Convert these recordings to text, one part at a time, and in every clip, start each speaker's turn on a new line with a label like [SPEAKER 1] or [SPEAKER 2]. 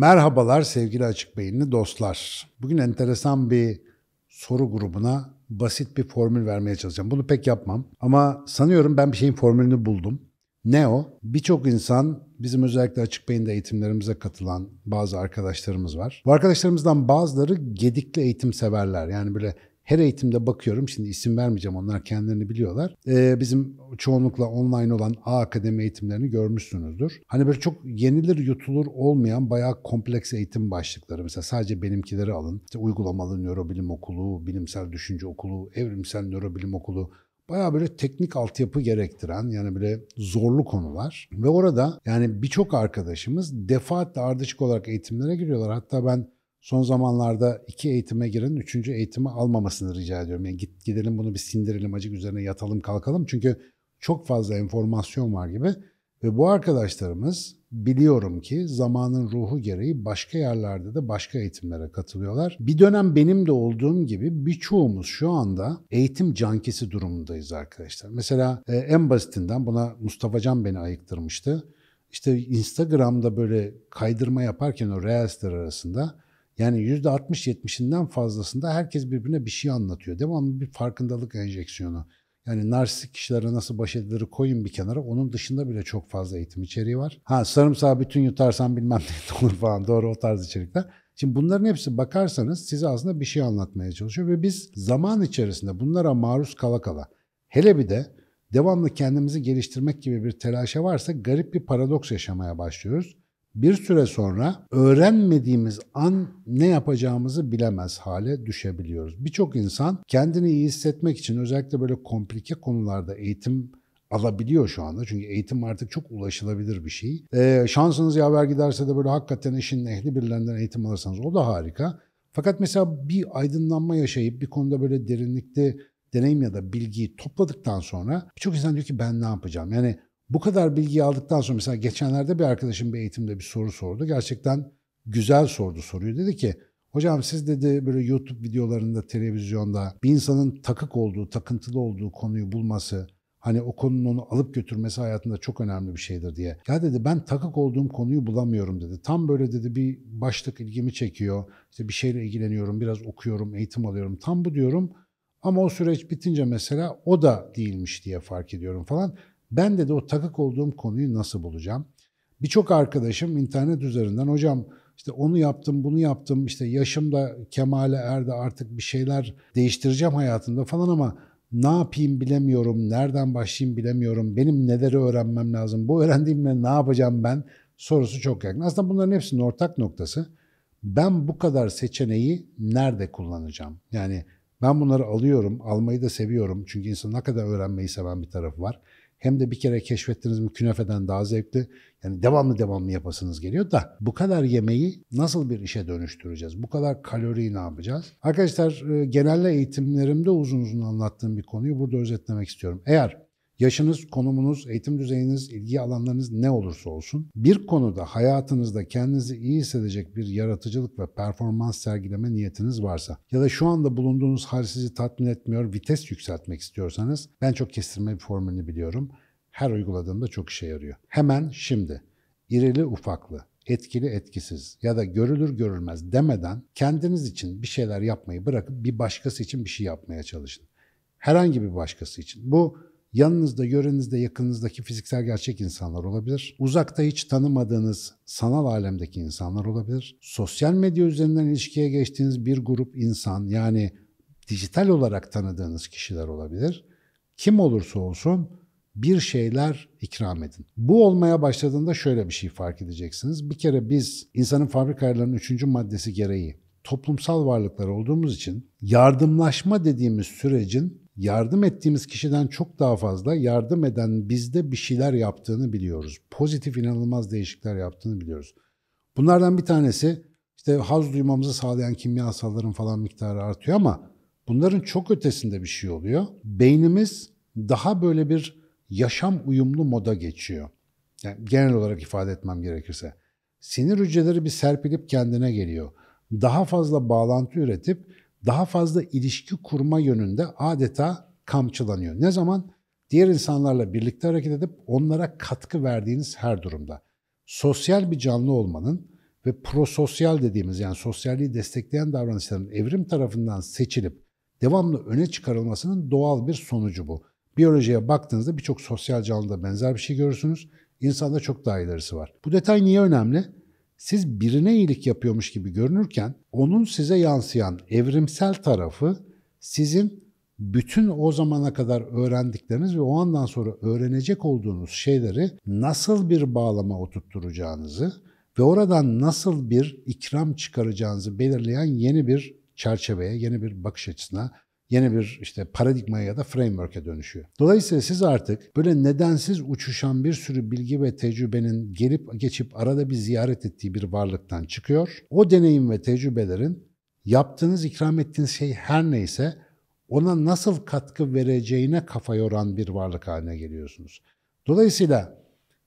[SPEAKER 1] Merhabalar sevgili Açık Beyinli dostlar. Bugün enteresan bir soru grubuna basit bir formül vermeye çalışacağım. Bunu pek yapmam ama sanıyorum ben bir şeyin formülünü buldum. Ne o? Birçok insan bizim özellikle açık beyinde eğitimlerimize katılan bazı arkadaşlarımız var. Bu arkadaşlarımızdan bazıları gedikli eğitim severler. Yani böyle her eğitimde bakıyorum. Şimdi isim vermeyeceğim onlar kendilerini biliyorlar. Ee, bizim çoğunlukla online olan A akademi eğitimlerini görmüşsünüzdür. Hani böyle çok yenilir yutulur olmayan bayağı kompleks eğitim başlıkları. Mesela sadece benimkileri alın. İşte uygulamalı nörobilim okulu, bilimsel düşünce okulu, evrimsel nörobilim okulu Bayağı böyle teknik altyapı gerektiren yani böyle zorlu konular. Ve orada yani birçok arkadaşımız defaatle ardışık olarak eğitimlere giriyorlar. Hatta ben Son zamanlarda iki eğitime girin, üçüncü eğitimi almamasını rica ediyorum. Yani git gidelim bunu bir sindirelim, acık üzerine yatalım, kalkalım. Çünkü çok fazla enformasyon var gibi. Ve bu arkadaşlarımız biliyorum ki zamanın ruhu gereği başka yerlerde de başka eğitimlere katılıyorlar. Bir dönem benim de olduğum gibi birçoğumuz şu anda eğitim cankesi durumundayız arkadaşlar. Mesela e, en basitinden buna Mustafa Can beni ayıktırmıştı. İşte Instagram'da böyle kaydırma yaparken o Reels'ler arasında yani %60-70'inden fazlasında herkes birbirine bir şey anlatıyor. Devamlı bir farkındalık enjeksiyonu. Yani narsistik kişilere nasıl baş edilir koyun bir kenara. Onun dışında bile çok fazla eğitim içeriği var. Ha sarımsağı bütün yutarsan bilmem ne olur falan doğru o tarz içerikler. Şimdi bunların hepsi bakarsanız size aslında bir şey anlatmaya çalışıyor ve biz zaman içerisinde bunlara maruz kala kala hele bir de devamlı kendimizi geliştirmek gibi bir telaşa varsa garip bir paradoks yaşamaya başlıyoruz. Bir süre sonra öğrenmediğimiz an ne yapacağımızı bilemez hale düşebiliyoruz. Birçok insan kendini iyi hissetmek için özellikle böyle komplike konularda eğitim alabiliyor şu anda. Çünkü eğitim artık çok ulaşılabilir bir şey. Ee, şansınız yaver giderse de böyle hakikaten işin ehli birilerinden eğitim alırsanız o da harika. Fakat mesela bir aydınlanma yaşayıp bir konuda böyle derinlikte deneyim ya da bilgiyi topladıktan sonra birçok insan diyor ki ben ne yapacağım? Yani bu kadar bilgiyi aldıktan sonra mesela geçenlerde bir arkadaşım bir eğitimde bir soru sordu. Gerçekten güzel sordu soruyu. Dedi ki Hocam siz dedi böyle YouTube videolarında, televizyonda bir insanın takık olduğu, takıntılı olduğu konuyu bulması, hani o konunun onu alıp götürmesi hayatında çok önemli bir şeydir diye. Ya dedi ben takık olduğum konuyu bulamıyorum dedi. Tam böyle dedi bir başlık ilgimi çekiyor. İşte bir şeyle ilgileniyorum, biraz okuyorum, eğitim alıyorum. Tam bu diyorum. Ama o süreç bitince mesela o da değilmiş diye fark ediyorum falan. Ben de de o takık olduğum konuyu nasıl bulacağım? Birçok arkadaşım internet üzerinden hocam işte onu yaptım, bunu yaptım, işte yaşım da kemale erdi artık bir şeyler değiştireceğim hayatımda falan ama ne yapayım bilemiyorum, nereden başlayayım bilemiyorum, benim neleri öğrenmem lazım, bu öğrendiğimle ne yapacağım ben sorusu çok yakın. Aslında bunların hepsinin ortak noktası ben bu kadar seçeneği nerede kullanacağım? Yani ben bunları alıyorum, almayı da seviyorum çünkü insan ne kadar öğrenmeyi seven bir tarafı var hem de bir kere keşfettiniz mi künefeden daha zevkli. Yani devamlı devamlı yapasınız geliyor da bu kadar yemeği nasıl bir işe dönüştüreceğiz? Bu kadar kaloriyi ne yapacağız? Arkadaşlar e, genelde eğitimlerimde uzun uzun anlattığım bir konuyu burada özetlemek istiyorum. Eğer Yaşınız, konumunuz, eğitim düzeyiniz, ilgi alanlarınız ne olursa olsun bir konuda hayatınızda kendinizi iyi hissedecek bir yaratıcılık ve performans sergileme niyetiniz varsa ya da şu anda bulunduğunuz hal sizi tatmin etmiyor, vites yükseltmek istiyorsanız ben çok kestirme bir formülünü biliyorum. Her uyguladığımda çok işe yarıyor. Hemen şimdi irili ufaklı etkili etkisiz ya da görülür görülmez demeden kendiniz için bir şeyler yapmayı bırakıp bir başkası için bir şey yapmaya çalışın. Herhangi bir başkası için. Bu Yanınızda, yörenizde, yakınınızdaki fiziksel gerçek insanlar olabilir. Uzakta hiç tanımadığınız sanal alemdeki insanlar olabilir. Sosyal medya üzerinden ilişkiye geçtiğiniz bir grup insan yani dijital olarak tanıdığınız kişiler olabilir. Kim olursa olsun bir şeyler ikram edin. Bu olmaya başladığında şöyle bir şey fark edeceksiniz. Bir kere biz insanın fabrika ayarlarının 3. maddesi gereği toplumsal varlıklar olduğumuz için yardımlaşma dediğimiz sürecin yardım ettiğimiz kişiden çok daha fazla yardım eden bizde bir şeyler yaptığını biliyoruz. Pozitif inanılmaz değişiklikler yaptığını biliyoruz. Bunlardan bir tanesi işte haz duymamızı sağlayan kimyasalların falan miktarı artıyor ama bunların çok ötesinde bir şey oluyor. Beynimiz daha böyle bir yaşam uyumlu moda geçiyor. Yani genel olarak ifade etmem gerekirse. Sinir hücreleri bir serpilip kendine geliyor daha fazla bağlantı üretip daha fazla ilişki kurma yönünde adeta kamçılanıyor. Ne zaman? Diğer insanlarla birlikte hareket edip onlara katkı verdiğiniz her durumda. Sosyal bir canlı olmanın ve prososyal dediğimiz yani sosyalliği destekleyen davranışların evrim tarafından seçilip devamlı öne çıkarılmasının doğal bir sonucu bu. Biyolojiye baktığınızda birçok sosyal canlıda benzer bir şey görürsünüz. İnsanda çok daha ilerisi var. Bu detay niye önemli? Siz birine iyilik yapıyormuş gibi görünürken onun size yansıyan evrimsel tarafı sizin bütün o zamana kadar öğrendikleriniz ve o andan sonra öğrenecek olduğunuz şeyleri nasıl bir bağlama oturtturacağınızı ve oradan nasıl bir ikram çıkaracağınızı belirleyen yeni bir çerçeveye, yeni bir bakış açısına yeni bir işte paradigma ya da framework'e dönüşüyor. Dolayısıyla siz artık böyle nedensiz uçuşan bir sürü bilgi ve tecrübenin gelip geçip arada bir ziyaret ettiği bir varlıktan çıkıyor. O deneyim ve tecrübelerin yaptığınız, ikram ettiğiniz şey her neyse ona nasıl katkı vereceğine kafa yoran bir varlık haline geliyorsunuz. Dolayısıyla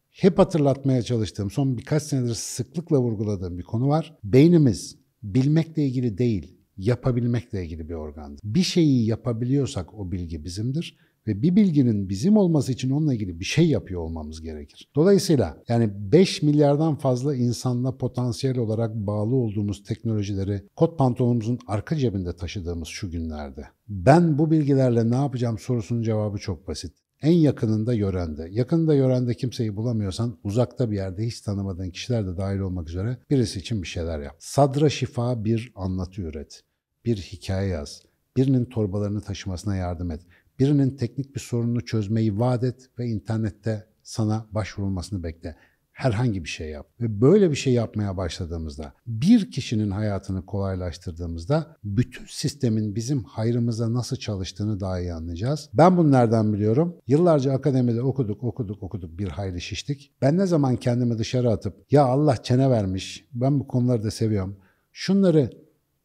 [SPEAKER 1] hep hatırlatmaya çalıştığım, son birkaç senedir sıklıkla vurguladığım bir konu var. Beynimiz bilmekle ilgili değil, yapabilmekle ilgili bir organdır. Bir şeyi yapabiliyorsak o bilgi bizimdir ve bir bilginin bizim olması için onunla ilgili bir şey yapıyor olmamız gerekir. Dolayısıyla yani 5 milyardan fazla insanla potansiyel olarak bağlı olduğumuz teknolojileri kot pantolonumuzun arka cebinde taşıdığımız şu günlerde ben bu bilgilerle ne yapacağım sorusunun cevabı çok basit. En yakınında yörende. Yakınında yörende kimseyi bulamıyorsan uzakta bir yerde hiç tanımadığın kişiler de dahil olmak üzere birisi için bir şeyler yap. Sadra şifa bir anlatı üret. Bir hikaye yaz. Birinin torbalarını taşımasına yardım et. Birinin teknik bir sorununu çözmeyi vaat et ve internette sana başvurulmasını bekle herhangi bir şey yap. Ve böyle bir şey yapmaya başladığımızda, bir kişinin hayatını kolaylaştırdığımızda bütün sistemin bizim hayrımıza nasıl çalıştığını daha iyi anlayacağız. Ben bunu nereden biliyorum? Yıllarca akademide okuduk, okuduk, okuduk bir hayli şiştik. Ben ne zaman kendimi dışarı atıp ya Allah çene vermiş, ben bu konuları da seviyorum. Şunları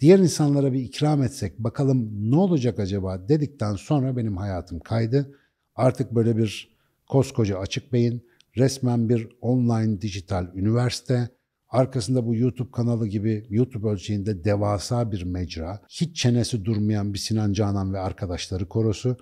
[SPEAKER 1] diğer insanlara bir ikram etsek bakalım ne olacak acaba dedikten sonra benim hayatım kaydı. Artık böyle bir koskoca açık beyin resmen bir online dijital üniversite, arkasında bu YouTube kanalı gibi YouTube ölçeğinde devasa bir mecra, hiç çenesi durmayan bir Sinan Canan ve arkadaşları korosu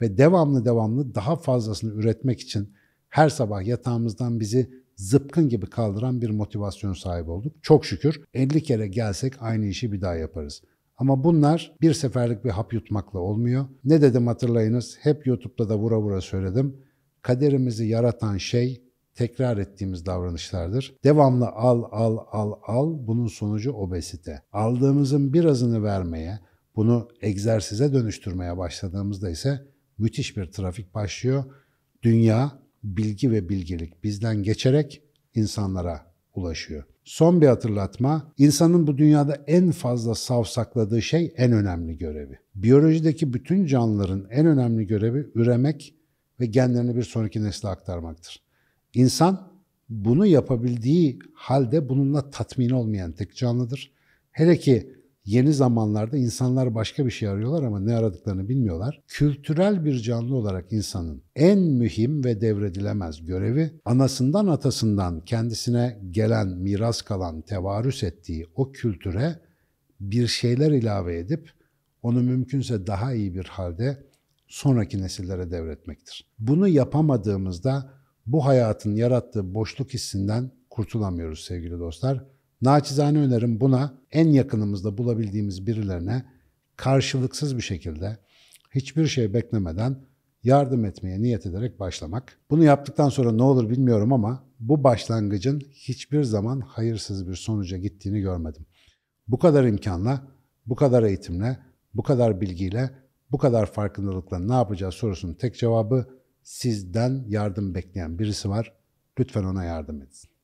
[SPEAKER 1] ve devamlı devamlı daha fazlasını üretmek için her sabah yatağımızdan bizi zıpkın gibi kaldıran bir motivasyon sahibi olduk. Çok şükür 50 kere gelsek aynı işi bir daha yaparız. Ama bunlar bir seferlik bir hap yutmakla olmuyor. Ne dedim hatırlayınız? Hep YouTube'da da vura vura söyledim. Kaderimizi yaratan şey tekrar ettiğimiz davranışlardır. Devamlı al, al, al, al bunun sonucu obezite. Aldığımızın birazını vermeye, bunu egzersize dönüştürmeye başladığımızda ise müthiş bir trafik başlıyor. Dünya bilgi ve bilgelik bizden geçerek insanlara ulaşıyor. Son bir hatırlatma, insanın bu dünyada en fazla savsakladığı şey en önemli görevi. Biyolojideki bütün canlıların en önemli görevi üremek ve genlerini bir sonraki nesle aktarmaktır. İnsan bunu yapabildiği halde bununla tatmin olmayan tek canlıdır. Hele ki yeni zamanlarda insanlar başka bir şey arıyorlar ama ne aradıklarını bilmiyorlar. Kültürel bir canlı olarak insanın en mühim ve devredilemez görevi anasından atasından kendisine gelen, miras kalan, tevarüs ettiği o kültüre bir şeyler ilave edip onu mümkünse daha iyi bir halde sonraki nesillere devretmektir. Bunu yapamadığımızda bu hayatın yarattığı boşluk hissinden kurtulamıyoruz sevgili dostlar. Naçizane önerim buna en yakınımızda bulabildiğimiz birilerine karşılıksız bir şekilde hiçbir şey beklemeden yardım etmeye niyet ederek başlamak. Bunu yaptıktan sonra ne olur bilmiyorum ama bu başlangıcın hiçbir zaman hayırsız bir sonuca gittiğini görmedim. Bu kadar imkanla, bu kadar eğitimle, bu kadar bilgiyle bu kadar farkındalıkla ne yapacağız sorusunun tek cevabı sizden yardım bekleyen birisi var. Lütfen ona yardım edin.